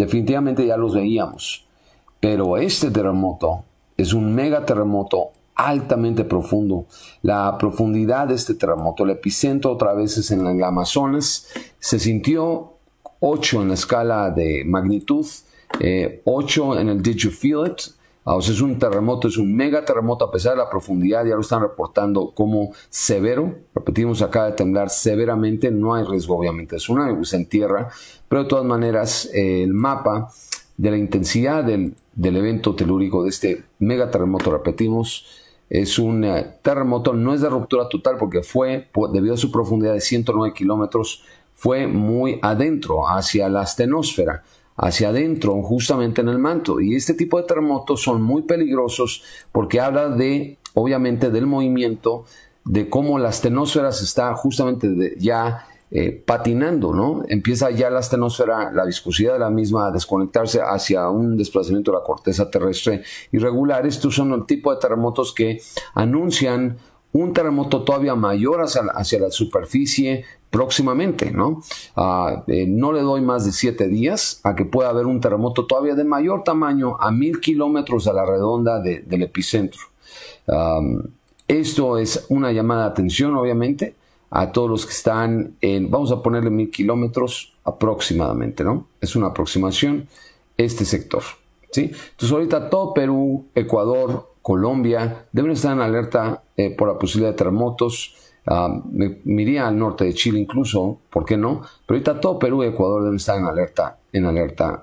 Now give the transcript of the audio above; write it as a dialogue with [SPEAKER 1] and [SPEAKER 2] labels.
[SPEAKER 1] definitivamente ya los veíamos. Pero este terremoto es un mega terremoto altamente profundo. La profundidad de este terremoto, el epicentro otra vez es en el Amazonas, se sintió 8 en la escala de magnitud, 8 eh, en el Did You Feel It, Ah, es un terremoto, es un mega terremoto a pesar de la profundidad, ya lo están reportando como severo. Repetimos, acaba de temblar severamente, no hay riesgo obviamente es una tsunami, en tierra pero de todas maneras eh, el mapa de la intensidad del, evento telúrico de este mega terremoto, repetimos, es un eh, terremoto, no es de ruptura total porque fue, debido a su profundidad de 109 kilómetros, fue muy adentro, hacia la astenosfera hacia adentro, justamente en el manto. Y este tipo de terremotos son muy peligrosos porque habla de, obviamente, del movimiento, de cómo la tenósferas se está justamente ya eh, patinando, ¿no? Empieza ya la estenosfera, la viscosidad de la misma a desconectarse hacia un desplazamiento de la corteza terrestre irregular. Estos son el tipo de terremotos que anuncian un terremoto todavía mayor hacia, la superficie próximamente, ¿no? Ah, eh, no le doy más de siete días a que pueda haber un terremoto todavía de mayor tamaño a mil kilómetros a la redonda del epicentro. esto es una llamada de atención, obviamente, a todos los que están en, vamos a ponerle mil kilómetros aproximadamente, ¿no? Es una aproximación este sector, ¿sí? Entonces ahorita todo Perú, Ecuador, Colombia. Deben estar en alerta eh, por la posibilidad de terremotos. Ah, Miría al norte de Chile incluso, ¿por qué no? Pero ahorita todo Perú y Ecuador deben estar en alerta, en alerta